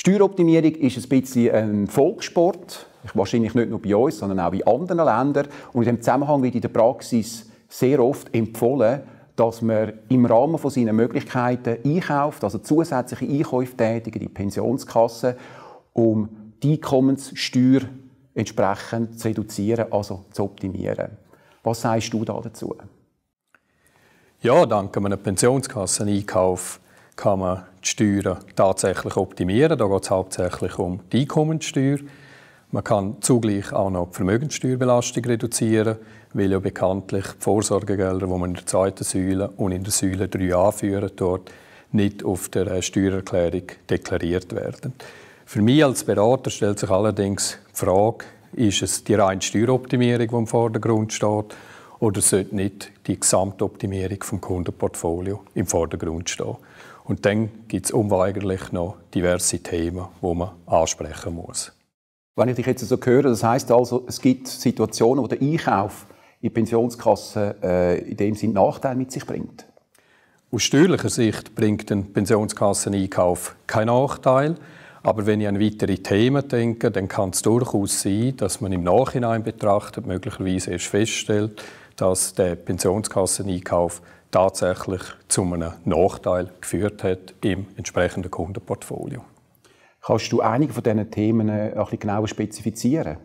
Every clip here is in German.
Steueroptimierung ist ein bisschen ein ähm, Volkssport, wahrscheinlich nicht nur bei uns, sondern auch in anderen Ländern. Und in diesem Zusammenhang wird in der Praxis sehr oft empfohlen, dass man im Rahmen von seinen Möglichkeiten einkauft, also zusätzliche Einkäufe tätigen in die Pensionskasse, um die Einkommenssteuer entsprechend zu reduzieren, also zu optimieren. Was sagst du da dazu? Ja, dank einem Pensionskasseneinkauf kann man die Steuern tatsächlich optimieren. Da geht es hauptsächlich um die Einkommenssteuer. Man kann zugleich auch noch die Vermögenssteuerbelastung reduzieren, weil ja bekanntlich die Vorsorgegelder, die man in der zweiten Säule und in der Säule 3 anführen, dort nicht auf der äh, Steuererklärung deklariert werden. Für mich als Berater stellt sich allerdings die Frage, ist es die reine Steueroptimierung, die im Vordergrund steht, oder sollte nicht die Gesamtoptimierung vom Kundenportfolio im Vordergrund stehen? Und dann gibt es unweigerlich noch diverse Themen, die man ansprechen muss. Wenn ich dich jetzt so höre, das heißt also, es gibt Situationen, wo der Einkauf in Pensionskassen äh, in dem Sinne Nachteil mit sich bringt. Aus steuerlicher Sicht bringt ein Pensionskasseneinkauf keinen Nachteil. Aber wenn ich an weitere Themen denke, dann kann es durchaus sein, dass man im Nachhinein betrachtet möglicherweise erst feststellt, dass der Pensionskasseneinkauf tatsächlich zu einem Nachteil geführt hat im entsprechenden Kundenportfolio. Kannst du einige von diesen Themen äh, ein genauer spezifizieren?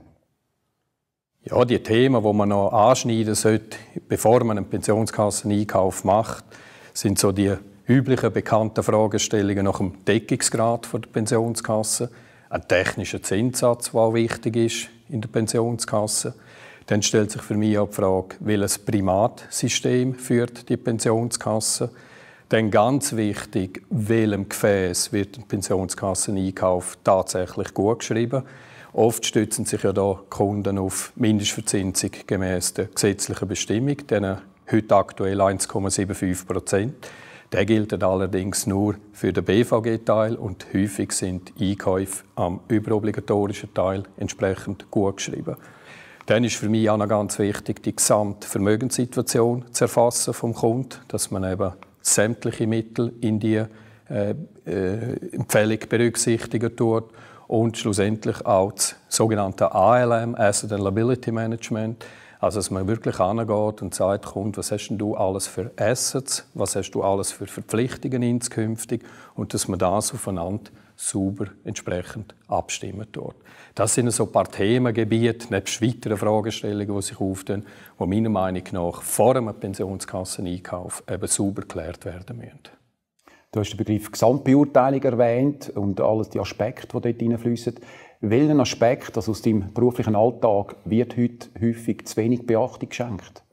Ja, die Themen, die man noch anschneiden sollte, bevor man einen Pensionskasseneinkauf macht, sind so die üblichen bekannten Fragestellungen nach dem Deckungsgrad der Pensionskasse, ein technischer Zinssatz, der auch wichtig ist in der Pensionskasse. Dann stellt sich für mich auch die Frage, welches Primatsystem führt die Pensionskasse? Dann ganz wichtig, welchem Gefäß wird die Pensionskasseneinkauf tatsächlich gut geschrieben? Oft stützen sich ja da Kunden auf Mindestverzinsung gemäß der gesetzlichen Bestimmung, denen heute aktuell 1,75 Prozent. Der gilt allerdings nur für den BVG-Teil und häufig sind Einkäufe am überobligatorischen Teil entsprechend gut geschrieben. Dann ist für mich auch noch ganz wichtig, die gesamte Vermögenssituation zu erfassen vom Kunden, dass man eben sämtliche Mittel in die äh, äh, Empfehlung berücksichtigen tut und schlussendlich auch das sogenannte ALM, Asset and Liability Management, also dass man wirklich angeht und sagt, Kunde, was hast denn du alles für Assets, was hast du alles für Verpflichtungen inskünftig und dass man das aufeinander sauber entsprechend abstimmen dort. Das sind so ein paar Themengebiete, nebst weiteren Fragestellungen, die sich auftun, die meiner Meinung nach vor einem Pensionskasseneinkauf eben sauber geklärt werden müssen. Du hast den Begriff Gesamtbeurteilung erwähnt und alles die Aspekte, die dort hineinfließen. Welchen Aspekt also aus deinem beruflichen Alltag wird heute häufig zu wenig Beachtung geschenkt?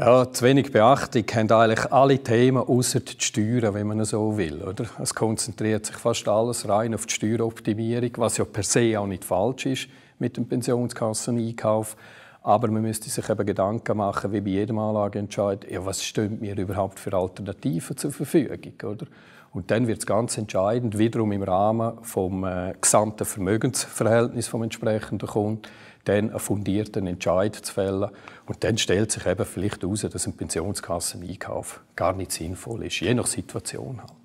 Ja, zu wenig Beachtung haben eigentlich alle Themen außer die Steuern, wenn man so will. Oder? Es konzentriert sich fast alles rein auf die Steueroptimierung, was ja per se auch nicht falsch ist mit dem pensionskassen einkauf aber man müsste sich eben Gedanken machen, wie bei jedem Anlageentscheid, ja, was stimmt mir überhaupt für Alternativen zur Verfügung, oder? Und dann wird es ganz entscheidend, wiederum im Rahmen vom äh, gesamten Vermögensverhältnis vom entsprechenden Kunden, dann einen fundierten Entscheid zu fällen. Und dann stellt sich eben vielleicht heraus, dass ein Pensionskasseneinkauf gar nicht sinnvoll ist, je nach Situation halt.